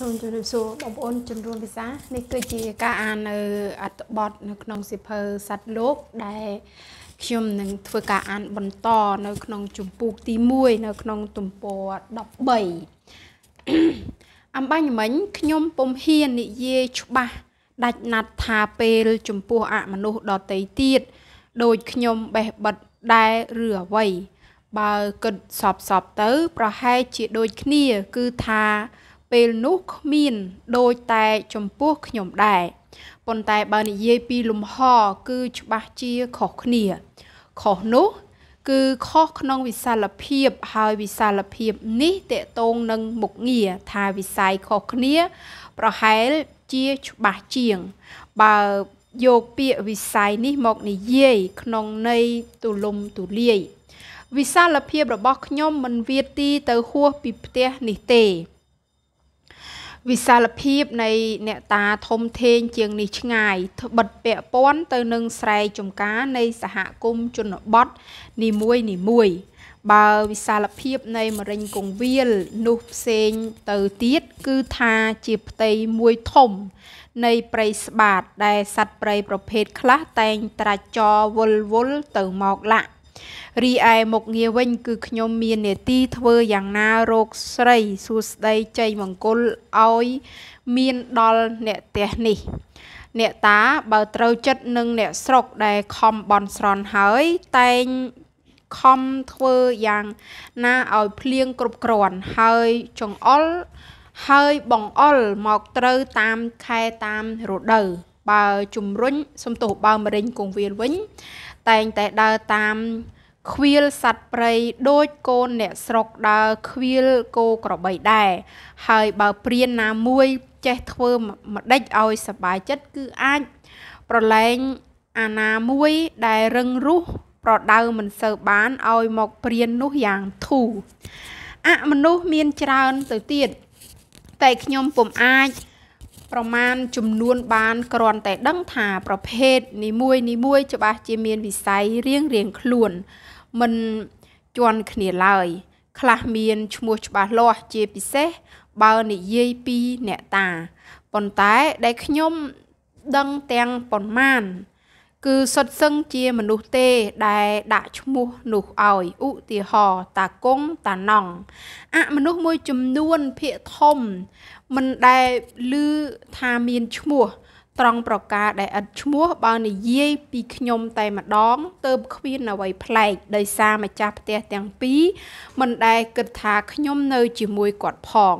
សូមជម្រាបសួរបងប្អូនជំរួមភាសានេះគឺជាការអាននៅអត្ថបទនៅ ក្នុងសិភៅសัตว์លោកដែល ខ្ញុំនឹង ធ្វើការអានបន្តនៅ ក្នុងជំពូកទី1នៅក្នុងទំព័រ13អំបញ្ញមិញខ្ញុំពុំហ៊ាននិយាយច្បាស់ដាច់ណាត់ថាពេល ចំពោះអមនុស្សដតីទៀតដោយខ្ញុំបេះបិទដែរឬអ្វី បើគិតសពសពទៅ ប្រហែលជាដូចគ្នាគឺថាពេលនោះគ្មានដូចតែចំពោះខ្ញុំដែរប៉ុន្តែបើនិយាយពីលំហ គឺច្បាស់ជាខុសគ្នាខុសនោះ គឺខុសក្នុងវិសាលភាពហើយវិសាលភាពនេះតកតងនឹងមុខងារថាវិស័យខុសគ្នា ប្រហែលជាច្បាស់ជាង បើយកពាក្យវិស័យនេះមកនិយាយក្នុងន័យទូលំទូលាយ វិសាលភាពរបស់ខ្ញុំមិនវាទី ទៅហួសពីផ្ទះនេះទេវិសាលភាពនៃអ្នកតាធំធេងជាងនេះឆ្ងាយត្បិតពាក់ព័ន្ធទៅនឹងស្រែចំការនៃសហគមន៍ជនបទនីមួយនីមួយ បើវិសាលភាពនៃមរិញកងវៀលនោះផ្សេងទៅទៀតគឺថាជាផ្ទៃមួយធំ នៃព្រៃស្បាតដែលសัตว์ព្រៃប្រភេទខ្លះតែងត្រាច់ចរវល់វល់ទៅមកឡាក់រីឯមុខងារវិញ គឺខ្ញុំមាននេតិធ្វើយ៉ាងណារោគស្រីសួស្ដីជ័យមង្គលឲ្យមានដល់អ្នកផ្ទះនេះ អ្នកតាបើត្រូវចិត្តនឹងអ្នកស្រុកដែលខំបន់ស្រន់ហើយតែងខំធ្វើយ៉ាងណាឲ្យភ្លៀងគ្រប់គ្រាន់ហើយចង្អុលហើយបងអុលមកត្រូវតាមខែតាមរដូវបើជំរុញសំទោសបើមរិញគង្វាលវិញតែងតែដើរតាមខ្វៀលសัตว์ព្រៃដូចកូនអ្នកស្រុកដើរខ្វៀលគោក្របីដែរហើយបើព្រៀនណាមួយចេះធ្វើម្ដេចឲ្យសบายចិត្តគឺអាចប្រឡែងអាណាមួយដែលរឹងរូសប្រដៅមិនសូវបានឲ្យមកព្រៀននោះយ៉ាងធូរអមនុស្សមានច្រើនទៅទៀតតែខ្ញុំពុំអាចប្រមាណចំនួនបានគ្រាន់តែដឹងថា ប្រភេទនីមួយនីមួយ ច្បាស់ជាមានវិស័យរៀងរៀងខ្លួនមិនជាន់គ្នាឡើយខ្លះមានឈ្មោះច្បាស់លាស់ជាពិសេសបើនិយាយពីអ្នកតាប៉ុន្តែដែលខ្ញុំដឹងទាំងប៉ុន្មានគឺសុទ្ធសឹងជាមនុស្សទេដែលដាក់ឈ្មោះនោះឲ្យឧទាហរណ៍តាគង់តាណងអមនុស្សមួយចំនួនភាកធំ មិនដែលឮថាមានឈ្មោះ ត្រង់ប្រការ ដែលឥតឈ្មោះ បើនិយាយពីខ្ញុំតែម្ដងទៅគ្មានអ្វីប្លែកដោយសារម្ចាស់ផ្ទះទាំងពីរមិនដែលគិតថាខ្ញុំនៅជាមួយគាត់ផង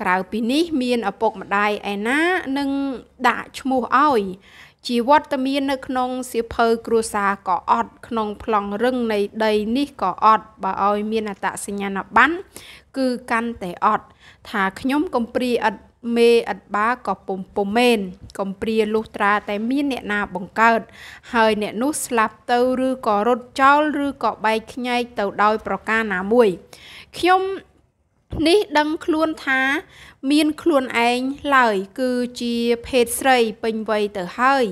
ក្រៅពីនេះមានឪពុកម្ដាយឯណានឹងដាក់ឈ្មោះឲ្យជាវត្តមាននៅក្នុងសៀវភៅគ្រួសារក៏អត់ក្នុងប្លង់រឹងនៃដីនេះក៏អត់បើឲ្យមានអត្តសញ្ញាណប័ណ្ណគឺកាន់តែអត់ថាខ្ញុំកំព្រាឥតមេឥតបាក៏ពុំពុំមែនកំព្រាលុះត្រាតែមានអ្នកណាបង្កើតហើយអ្នកនោះស្លាប់ទៅឬក៏រត់ចោលឬក៏បែកខ្ញែកទៅដោយប្រការណាមួយខ្ញុំនេះដឹងខ្លួនថាមានខ្លួនឯងឡើយ គឺជាភេទស្រីពេញវ័យទៅហើយ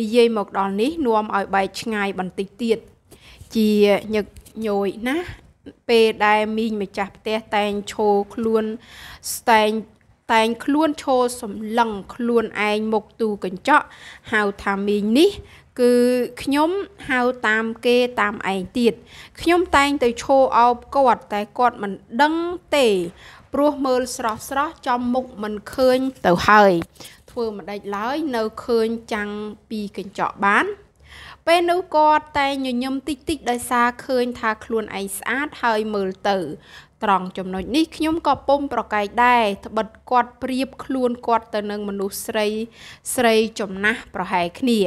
និយាយមកដល់នេះនាំឲ្យបែកឆ្ងាយបន្តិចទៀតជាញឹកញយណាស់ពេលដែលមីងម្ចាស់ផ្ទះតែងឈោខ្លួនស្តែងតែងខ្លួនឈោសម្លឹង ខ្លួនឯងមុខទូកញ្ចក់ហៅថាមីងនេះគឺខ្ញុំហៅតាមគេតាមឯងទៀត ខ្ញុំតែងទៅឈោអោបគាត់តែគាត់មិនដឹងទេ ព្រោះមើលស្រស់ស្រស់ចំមុខមិនឃើញទៅហើយ ធ្វើមិនដេចឡើយនៅឃើញចាំងពីកញ្ចក់បាន ពេលនោះគាត់តែញញឹមតិចតិចដោយសារឃើញថាខ្លួនឯងស្អាតហើយមើលទៅត្រង់ចំណុចនេះខ្ញុំក៏ពុំប្រកែកដែរត្បិតគាត់ប្រៀបខ្លួនគាត់ទៅនឹងមនុស្សស្រីស្រីចំណាស់ប្រហែលគ្នា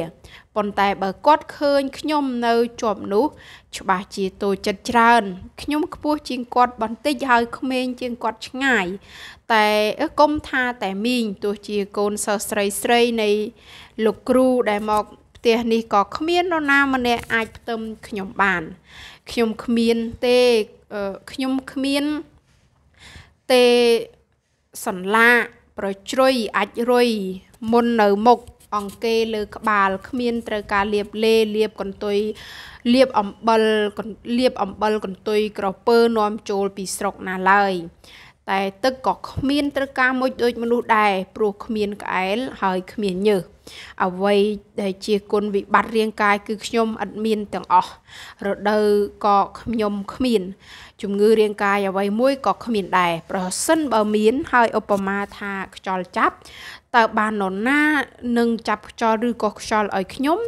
ប៉ុន្តែបើគាត់ឃើញខ្ញុំនៅជាប់នោះច្បាស់ជាតូចចិត្តច្រើនខ្ញុំខ្ពស់ជាងគាត់បន្តិចហើយក្មេងជាងគាត់ឆ្ងាយតែគុំថាតែមីងទោះជាកូនសិស្សស្រីស្រីនៃ លោកគ្រូដែលមកផ្ទះនេះក៏គ្មាននរណាម្នាក់អាចផ្ទឹមខ្ញុំបាន ខ្ញុំគ្មានទេខ្ញុំគ្មានទេសន្លាប្រជ្រុយអាចរុយមុននៅ មុខអង្គេលើ ក្បាលគ្មានត្រូវការលាបលេលាបកន្ទុយលាបអំបិលលាបអំបិលកន្ទុយក្រពើនាំចូលពីស្រុកណាឡើយតែទឹកក៏គ្មានត្រូវការមុជដូចមនុស្សដែរព្រោះគ្មានក្អែលហើយគ្មានញើសអ្វីដែលជាគុណវិបត្តិរាងកាយគឺខ្ញុំឥតមានទាំងអស់រដូវក៏ខ្ញុំគ្មានជំងឺរាងកាយអ្វីមួយក៏គ្មានដែរប្រសិនបើមាន ហើយឧបមាថាខ្យល់ចាប់តើបាននរណានឹងចាប់ខ្យល់ឬក៏ខ្យល់ឲ្យខ្ញុំ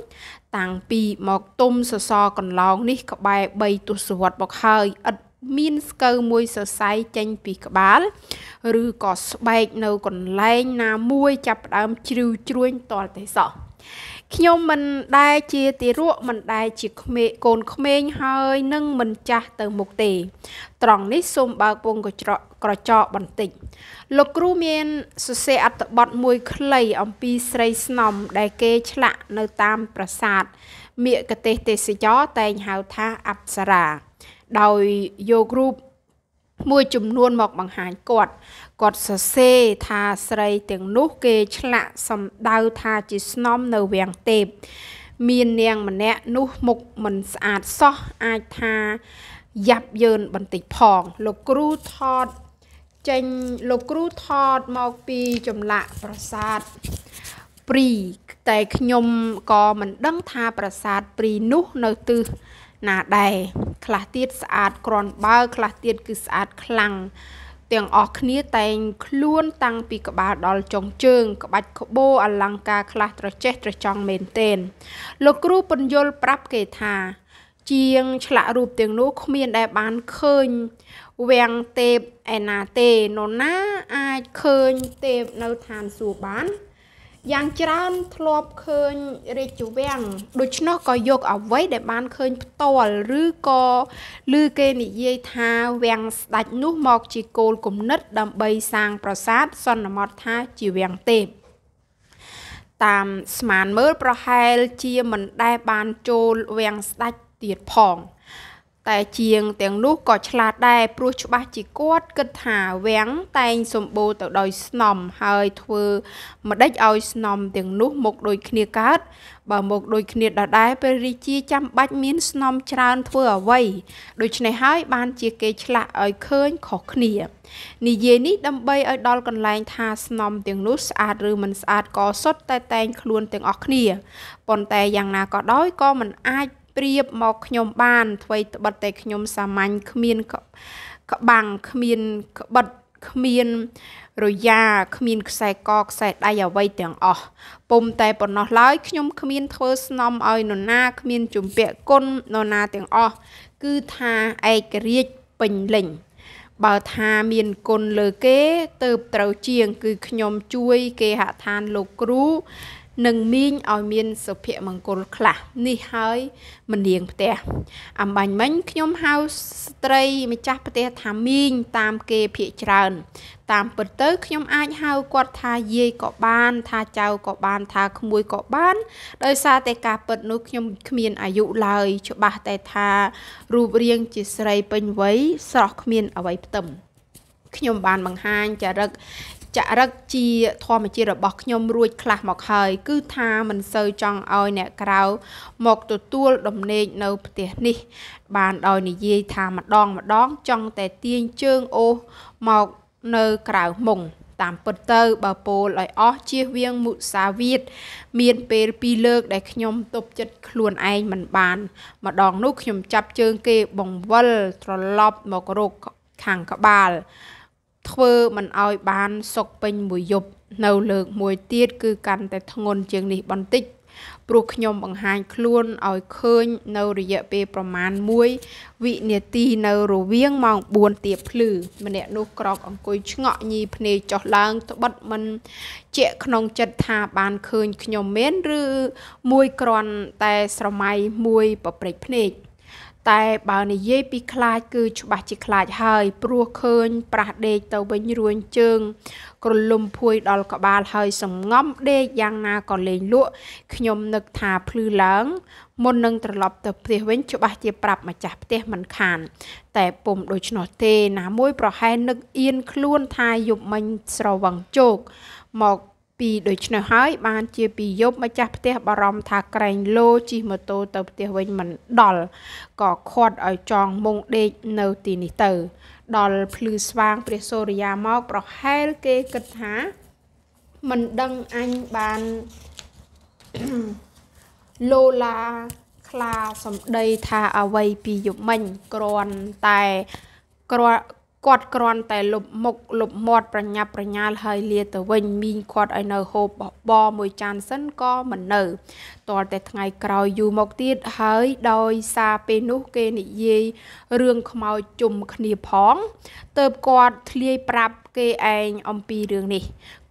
តាំងពីមកទុំសសរកន្លងនេះក្បែរ3ទសវត្សមកហើយឥតមានស្កូវមួយសរសៃចេញពីក្បាល ឬក៏ស្បែកនៅកន្លែងណាមួយចាប់ផ្ដើមជ្រឹវជ្រួញតលទេសោះខ្ញុំមិនដែលជាទារកមិនដែលជាក្មេងកូនក្មេងហើយនឹងមិនចាស់ទៅមុខទេត្រង់នេះសូមបើកពងកច្រកក្រចកបន្តិចលោកគ្រូមានសរសេរអត្ថបទមួយខ្លីអំពីស្រីស្នំដែលគេឆ្លាក់នៅតាមប្រាសាទមៀកកទេសទេសចរតែងហៅថាអប្សរាដោយយករូបមួយចំនួនមកបង្ហាញគាត់គាត់សរសេរថាស្រីទាំងនោះគេឆ្លាក់សម្ដៅថាជាស្នំនៅវាំងទេព មាននាងម្នាក់នោះមុខមិនស្អាតសោះអាចថាយ៉ាប់យឺនបន្តិចផង លោកគ្រូថត ចេញលោកគ្រូថតមកពីចម្លាក់ប្រាសាទព្រីតែខ្ញុំក៏មិនដឹងថាប្រាសាទព្រីនោះនៅទិសណាដែរខ្លះទៀតស្អាតក្រាន់បើខ្លះទៀតគឺស្អាតខ្លាំងទាំងអស់គ្នាតែងខ្លួនតាំងពីក្បាលដល់ចុងជើងក្បាច់ក្បូរអលង្ការខ្លះត្រចេះត្រចង់មែនទែនលោកគ្រូពន្យល់ប្រាប់គេថាជាងឆ្លាក់រូបទាំងនោះគ្មានដែលបានឃើញវាំងទេពឯណាទេនរណាអាចឃើញទេពនៅឋានសួគ៌បានយ៉ាងច្រើនធ្លាប់ឃើញរាជវាំងដូច្នោះក៏យកអ្វីដែលបានឃើញ ផ្ទាល់ឬក៏ឬគេនិយាយថាវាំងស្ដាច់នោះមក ជាគោលគំនិត ដើម្បីសាងប្រាសាទសន្មតថាជាវាំងទេពតាមស្មានមើលប្រហែលជាមិនដែលបានចូលវាំងស្ដាច់ទៀតផងតែជាងទាំងនោះក៏ឆ្លាតដែរព្រោះច្បាស់ជាគាត់គិតថាវាំងតែងសម្បូរទៅដោយស្នំហើយធ្វើម្ដេចឲ្យស្នំទាំងនោះមកដូចគ្នាកើតបើមកដូចគ្នាដដែលព្រះរាជាចាំបាច់មានស្នំច្រើនធ្វើអ្វីដូច្នេះហើយបានជាគេឆ្លាក់ឲ្យឃើញខុសគ្នានិយាយនេះដើម្បីឲ្យដល់កន្លែង ថាស្នំទាំងនោះស្អាតឬមិនស្អាតក៏សុទ្ធតែ តែងខ្លួនទាំងអស់គ្នាប៉ុន្តែយ៉ាងណាក៏ដោយក៏មិនអាចប្រៀបមកខ្ញុំបានអ្វីត្បិតតែខ្ញុំសាមញ្ញគ្មានក្បាំងគ្មានក្បិតគ្មានរយ៉ាគ្មានខ្សែកខ្សែដៃអ្វី ទាំងអស់ពុំតែប៉ុណ្ណោះឡើយខ្ញុំគ្មានធ្វើស្នំឲ្យនរណាគ្មានជំពាក់គុណនរណាទាំងអស់គឺថាឯករាជ្យពេញលេញបើថាមានគុណលើគេទៅត្រូវជាង គឺខ្ញុំជួយ គេហដ្ឋានលោកគ្រូនិងមីងឲ្យមានសុភមង្គលខ្លះនេះហើយមនាងផ្ទះអំបញ្ញមិញខ្ញុំហៅស្ត្រីម្ចាស់ផ្ទះថាមីងតាមគេភាកច្រើន តាមពិតទៅខ្ញុំអាចហៅគាត់ថាយាយក៏បាន ថាចៅក៏បានថាក្មួយក៏បានដោយសារតែការពិតនោះខ្ញុំគ្មានអាយុឡើយច្បាស់តែថារូបរាង ជាស្រីពេញវ័យស្រស់គ្មានអ្វីផ្ទឹមខ្ញុំបានបង្ហាញចរិតចរិតជាធម្មជាតិរបស់ខ្ញុំរួចខ្លះមកហើយ គឺថាមិនសូវចង់ឲ្យអ្នកក្រៅមកទទួលដំណេកនៅផ្ទះនេះ បានដោយនិយាយថាម្ដងម្ដងចង់តែទាញជើងអូសមកនៅក្រៅមុង តាមពិតទៅបើពោលឲ្យអស់ជៀសវាងមុសាវាទមានពេលពីរលើកដែលខ្ញុំទប់ចិត្តខ្លួនឯងមិនបាន ម្ដងនោះខ្ញុំចាប់ជើងគេបង្វិលត្រឡប់មករកខាងក្បាលធ្វើមិនឲ្យបានសុកពេញមួយយប់នៅលើកមួយទៀតគឺ កាន់តែធ្ងន់ជាងនេះបន្តិចព្រោះខ្ញុំបង្ហាញខ្លួនឲ្យឃើញនៅរយៈពេលប្រមាណ1វិនាទីនៅរវាងម៉ោង4ទៀបភ្លឺម្នាក់នោះក្រោកអង្គុយឆ្ងក់ញីភ្នែកចុះឡើងត្បិតមិនជាក់ក្នុងចិត្តថាបានឃើញខ្ញុំមែនឬមួយគ្រាន់តែស្រមៃមួយប្រព្រឹត្តភ្នែកតែបើនិយាយពីខ្លាចគឺច្បាស់ជាខ្លាចហើយព្រោះឃើញប្រះដេកទៅវិញរួញជើង ក្រលុំភួយដល់ក្បាលហើយសំងំដេកយ៉ាងណាក៏លេងលក់ខ្ញុំនឹកថាភ្លឺឡើង មុននឹងត្រឡប់ទៅផ្ទះវិញច្បាស់ជាប្រាប់ម្ចាស់ផ្ទះមិនខានតែពុំដូច្នោះទេណាមួយប្រហែលនឹកអៀនខ្លួនថាយប់មិញស្រវឹងជោគមកពីដូច្នោះហើយបានជាពីយប់ម្ចាស់ផ្ទះបារម្ភថាក្រែងលោជិះម៉ូតូទៅផ្ទះវិញមិន ដល់ក៏ខាត់ឲ្យចងមុងដេកនៅទីនេះទៅ ដល់ភ្លឺស្វាង ព្រះសូរិយាមកប្រហែលគេគិតថាមិនដឹងអញបានលូឡាខ្លាសំដីថាអ្វីពីយប់មិញគ្រាន់តែគ្រាន់គាត់គ្រាន់តែលុបមុខលុបមាត់ប្រញាប់ប្រញាល់ហើយលាទៅវិញមីងគាត់ឲ្យនៅហូបបបមួយចានសិនក៏មិននៅទាល់តែថ្ងៃក្រោយយូរមកទៀតហើយដោយសារពេលនោះគេនិយាយរឿងខ្មោចជុំគ្នាផងទៅគាត់ធ្លាយប្រាប់គេឯងអំពីរឿងនេះ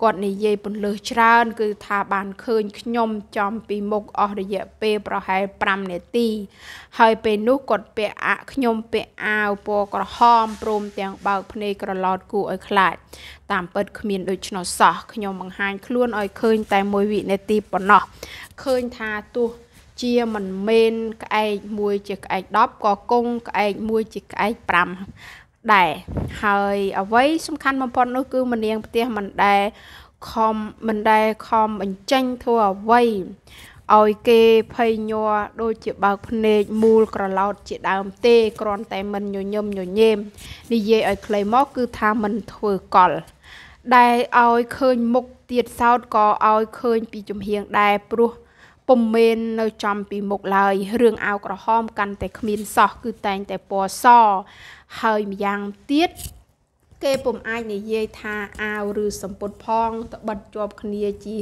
គាត់និយាយពន្លើសច្រើន គឺថាបានឃើញខ្ញុំ ចំពីមុខអស់រយៈពេលប្រហែល5នាទីហើយពេលនោះគាត់ពាក់អាខ្ញុំពាក់អាវពណ៌ក្រហមព្រមទាំងបើកភ្នែកក្រឡោតគួរឲ្យខ្លាចតាមពិតគ្មានដូច្នោះសោះខ្ញុំបង្ហាញខ្លួនឲ្យឃើញតែមួយវិនាទីប៉ុណ្ណោះឃើញថាទោះជាមិនមែនក្អែកមួយជាក្អែក10ក៏គង់ក្អែកមួយ ជាក្អែក5ដែរហើយអ្វីសំខាន់បំផុតនោះគឺមនាងផ្ទះមិនដែរខំមិនដែរខំបញ្ចេញធ្វើអ្វីឲ្យគេភ័យញ័រដូចជាបើកភ្នែកមូលក្រឡោតជាដើមទេគ្រាន់តែមិនញញឹមញញែមនិយាយឲ្យខ្លីមកគឺថាមិនធ្វើកល ដែលឲ្យឃើញមុខទៀតសោតក៏ឲ្យឃើញពីចំហៀងដែរព្រោះពុំមែននៅចំពីមុខឡើយរឿងអាវក្រហមកាន់តែគ្មានសោះគឺតែងតែពណ៌សហើយម្យ៉ាងទៀតគេពុំអាចនិយាយថាអាវឬសម្ពុតផងត្បិតជាប់គ្នាជា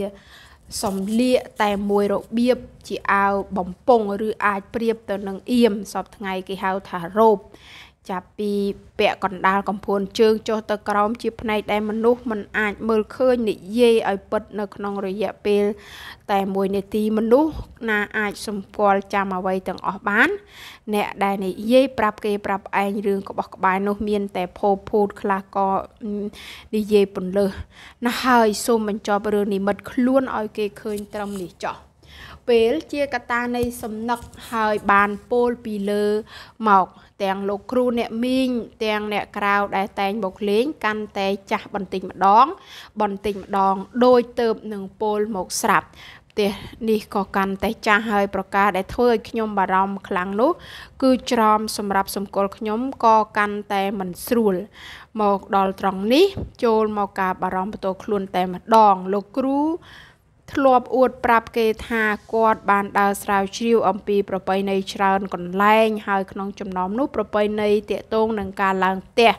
សំលៀកតែមួយរបៀបជាអាវបំពង់ឬអាចប្រៀបទៅនឹងអៀមសពថ្ងៃ គេហៅថារ៉ូបចាប់ពីពាក់កណ្ដាលកំភួនជើងចុះទៅក្រោមជាផ្នែកដែលមនុស្សមិនអាចមើលឃើញនិយាយឲ្យពិត នៅក្នុងរយៈពេល តែមួយនាទីមនុស្សណា អាចសម្គាល់ចាំអ្វីទាំងអស់បាន អ្នកដែលនិយាយប្រាប់គេប្រាប់ឯងរឿងក្បោះក្បាយនោះ មានតែភោភូតខ្លះក៏និយាយពន្លើសណាស់ហើយសូមបញ្ចប់រឿងនិមិត្តខ្លួនឲ្យ គេឃើញត្រឹមនេះចោះពេលជាកត្តានៃសំណឹកហើយបានពោលពីលើ មកទាំងលោកគ្រូអ្នកមីងទាំងអ្នកក្រៅដែល តែងមកលេងកាន់តែចាស់បន្តិចម្ដង បន្តិចម្ដងដោយទៅបនឹងពោលមកស្រាប់ផ្ទះនេះក៏កាន់តែចាស់ហើយប្រការដែលធ្វើឲ្យខ្ញុំបារម្ភខ្លាំងនោះគឺច្រមសម្រាប់សម្គាល់ខ្ញុំក៏កាន់តែមិនស្រួល មកដល់ត្រង់នេះ ចូលមកការបារម្ភបន្ទោខ្លួនតែម្ដងលោកគ្រូធ្លាប់អួតប្រាប់គេថាគាត់បានដើរស្រាវជ្រាវអំពីប្រពៃណីច្រើនកន្លែង ហើយក្នុងចំណោមនោះ ប្រពៃណីតាកតងនឹងការឡើងផ្ទះ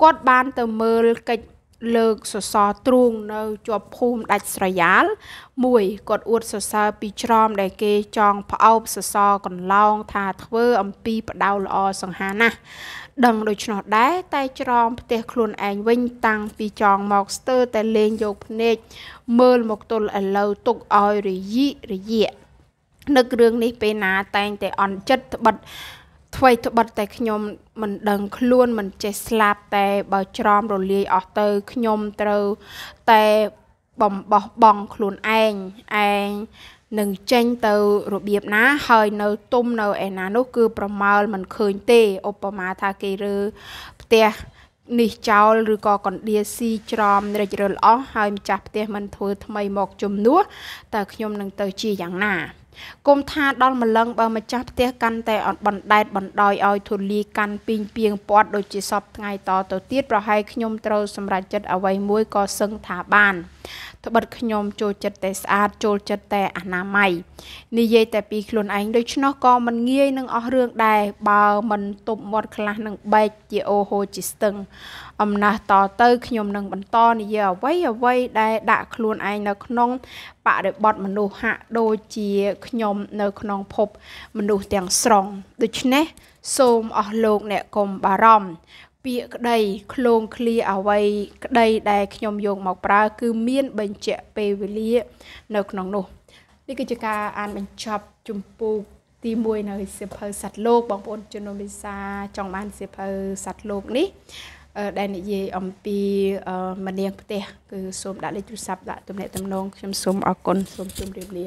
គាត់បានទៅមើលកិច្ចលើកសរសើរទ្រូងនៅជាប់ភូមិដាច់ស្រយាល1គាត់អួតសរសើរពីច្រំដែលគេចង់ផ្អោបសរសើរកន្លងថា ធ្វើអំពីបដៅល្អសង្ហាណាស់ដឹងដូច្នោះដែរតែច្រំផ្ទះខ្លួនឯងវិញតាំងពីចងមកស្ទើរតែលេងយកភ្នែកមើលមកទល់ឥឡូវទុកឲ្យរយិរយានឹករឿងនេះពេលណាតែងតែអន់ចិត្តត្បិត្វីត្បិតតែខ្ញុំមិនដឹងខ្លួនមិនចេះស្លាប់តែ បើច្រំរលាយអស់ទៅខ្ញុំត្រូវតែបំបោះបង់ខ្លួនឯងឯងនឹងចេញទៅរបៀបណា ហើយ នៅទុំនៅឯណានោះគឺប្រមើលមិនឃើញទេឧបមាថាគេរើផ្ទះនេះចោលឬក៏កណ្ដៀស៊ីច្រំរិចរិលអស់ហើយម្ចាស់ផ្ទះមិនធ្វើថ្មីមកជំនួសតើខ្ញុំនឹងទៅជាយ៉ាងណាគុំថាដល់ម្លឹងបើម្ចាស់ផ្ទះកាន់តែអត់បណ្ដែតបណ្ដោយឲ្យធូលីកាន់ពីងពីងពាត់ដូចជាសពថ្ងៃតទៅទៀតប្រហែលខ្ញុំត្រូវសម្រេចចិត្តអ្វីមួយក៏សឹងថាបានត្បិតខ្ញុំចូលចិត្តតែស្អាតចូលចិត្តតែអនាម័យនិយាយតែពីខ្លួនឯងដូច្នោះក៏មិនងាយនឹងអស់រឿងដែរបើមិនទប់មាត់ខ្លះនឹងបែកជាអូហូជាស្ទឹងអំណះតទៅខ្ញុំនឹងបន្តនិយាយអ្វីអ្វីដែលដាក់ខ្លួនឯងនៅក្នុងបរិបទមនុស្សហាក់ដូចជាខ្ញុំនៅក្នុងភពមនុស្សទាំងស្រុងដូច្នេះសូមអស់លោកអ្នកកុំបារម្ភពាក្យក្តីឃ្លោងឃ្លាអ្វី ក្តីដែលខ្ញុំយកមកប្រើ គឺមាន បញ្ជាក់ពេលវេលា នៅក្នុងនោះនេះគឺជាការអានបញ្ចប់ជំពូកទី1នៅសៀវភៅសัตว์លោកបងប្អូនជំនុំវិសា ចង់បានសៀវភៅសัตว์លោកនេះដែលនិយាយអំពីមនាងផ្ទះគឺសូមដាក់លេខទូរស័ព្ទដាក់ទំនាក់ទំនងខ្ញុំសូមអរគុណសូមជម្រាបលា